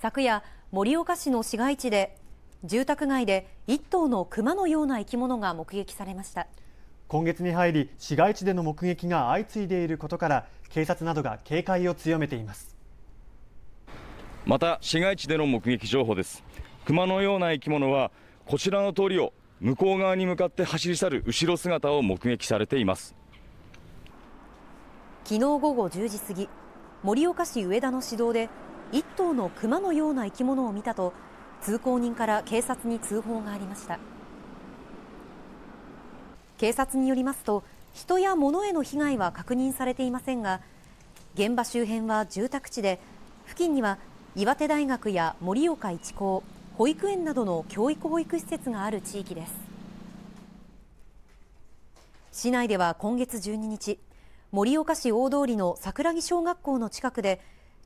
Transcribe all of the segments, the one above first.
昨夜、盛岡市の市街地で、住宅街で1頭の熊のような生き物が目撃されました。今月に入り、市街地での目撃が相次いでいることから、警察などが警戒を強めています。また、市街地での目撃情報です。熊のような生き物は、こちらの通りを向こう側に向かって走り去る後ろ姿を目撃されています。昨日午後10時過ぎ、盛岡市上田の市道で1頭の熊のような生き物を見たと通行人から警察に通報がありました警察によりますと人や物への被害は確認されていませんが現場周辺は住宅地で付近には岩手大学や盛岡一高保育園などの教育保育施設がある地域です市内では今月12日盛岡市大通りの桜木小学校の近くで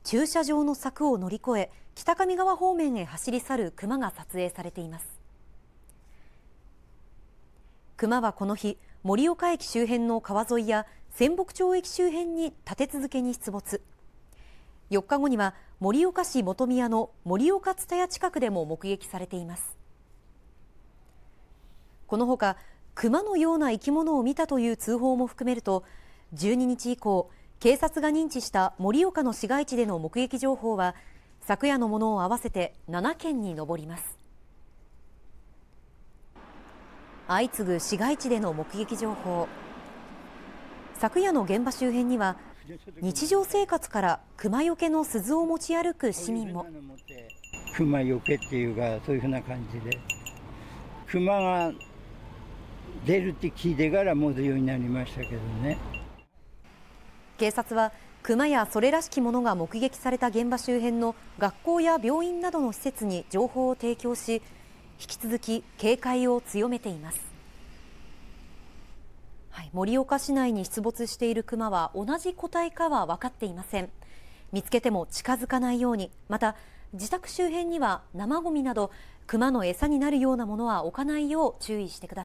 駐車場の柵を乗り越え北上川方面へ走り去る熊が撮影されています熊はこの日盛岡駅周辺の川沿いや仙北町駅周辺に立て続けに出没4日後には盛岡市本宮の盛岡蔦屋近くでも目撃されていますこのほか熊のような生き物を見たという通報も含めると12日以降警察が認知した盛岡の市街地での目撃情報は昨夜のものを合わせて7件に上ります相次ぐ市街地での目撃情報昨夜の現場周辺には日常生活から熊よけの鈴を持ち歩く市民も熊よけっていうかそういうふうな感じで熊が出るって聞いてから持つようになりましたけどね警察は熊やそれらしきものが目撃された現場周辺の学校や病院などの施設に情報を提供し引き続き警戒を強めています、はい、盛岡市内に出没している熊は同じ個体かは分かっていません見つけても近づかないようにまた自宅周辺には生ごみなど熊の餌になるようなものは置かないよう注意してください